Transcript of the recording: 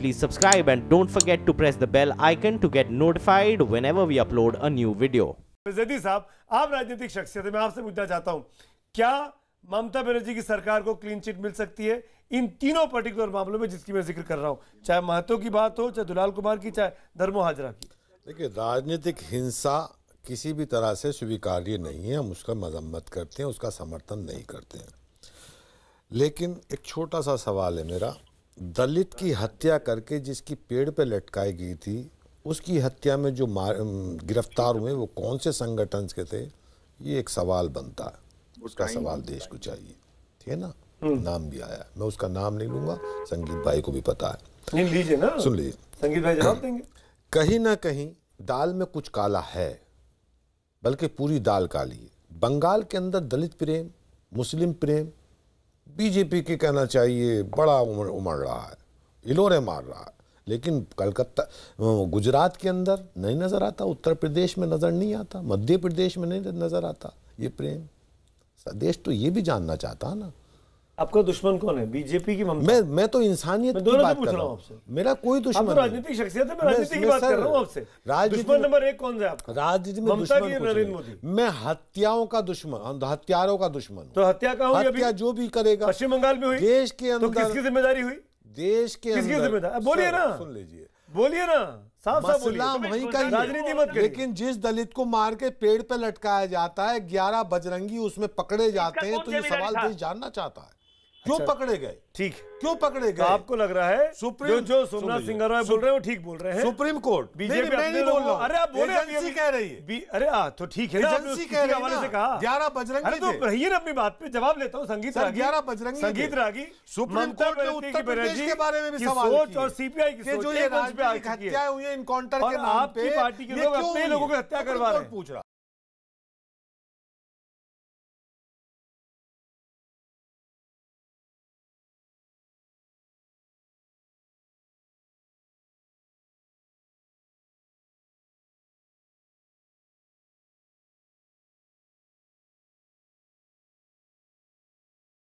Please subscribe and don't forget to press the bell icon to get notified whenever we upload a new video. Zaidi साहब आप राजनीतिक शख्सियत मैं आपसे पूछना चाहता हूं क्या ममता बनर्जी की सरकार को क्लीन चिट मिल सकती है इन तीनों पर्टिकुलर मामलों में जिसकी मैं जिक्र कर रहा हूं चाहे महतो की बात हो चाहे दुलाल कुमार की चाहे धर्मो हाजरा की देखिए राजनीतिक हिंसा किसी भी तरह से स्वीकार्य नहीं है हम उसका मजम्मत करते हैं उसका समर्थन नहीं करते हैं लेकिन एक छोटा सा सवाल है मेरा दलित की हत्या करके जिसकी पेड़ पे लटकाई गई थी उसकी हत्या में जो गिरफ्तार हुए वो कौन से संगठन के थे ये एक सवाल बनता है उसका सवाल देश को चाहिए ठीक है ना हम्म। नाम भी आया मैं उसका नाम नहीं लूंगा संगीत भाई को भी पता है नहीं लीजिए ना सुन लीजिए संगीत भाई जवाब देंगे कहीं ना कहीं दाल में कुछ काला है बल्कि पूरी दाल काली है बंगाल के अंदर दलित प्रेम मुस्लिम प्रेम बीजेपी के कहना चाहिए बड़ा उमड़ उमड़ रहा है इलोरे मार रहा है लेकिन कलकत्ता गुजरात के अंदर नहीं नज़र आता उत्तर प्रदेश में नज़र नहीं आता मध्य प्रदेश में नहीं नज़र आता ये प्रेम देश तो ये भी जानना चाहता है ना आपका दुश्मन कौन है बीजेपी की ममता मैं मैं तो इंसानियत की बात कर रहा हूँ मेरा कोई दुश्मन तो राजनीतिक शख्सियत है मैं राजनीति की बात कर रहा हूँ आपसे दुश्मन नंबर एक कौन है आपका राजनीति में दुश्मन नरेंद्र मोदी मैं हत्याओं का दुश्मन हत्यारों का दुश्मन तो हत्या का हत्या जो भी करेगा पश्चिम बंगाल में हुई देश के तो अंदर किसकी जिम्मेदारी हुई देश के किसकी जिम्मेदारी बोलिए ना सुन लीजिए बोलिए ना साफ साफ तो वहीं का राजनीति मत लेकिन जिस दलित को मार के पेड़ पे लटकाया जाता है ग्यारह बजरंगी उसमें पकड़े जाते हैं तो ये सवाल देश जानना चाहता है क्यों अच्छा। पकड़े गए ठीक क्यों पकड़े तो गए आपको लग रहा है सुप्रीम जो, जो सोमनाथ सिंह रॉय बोल रहे हैं वो ठीक बोल रहे हैं सुप्रीम कोर्ट बीजेपी अरे आप बोले एजेंसी कह रही है अरे आ, तो ठीक है एजेंसी कह रही है कहा ग्यारह बजरंग अरे तो रहिए ना अपनी बात पे जवाब लेता हूँ संगीत ग्यारह बजरंग संगीत रागी सुप्रीम कोर्ट में उत्तर प्रदेश के बारे में भी सवाल सोच और सीपीआई की जो ये हत्या हुई है इनकाउंटर के नाम पे पार्टी के लोग अपने लोगों की हत्या तो करवा रहे हैं पूछ रहा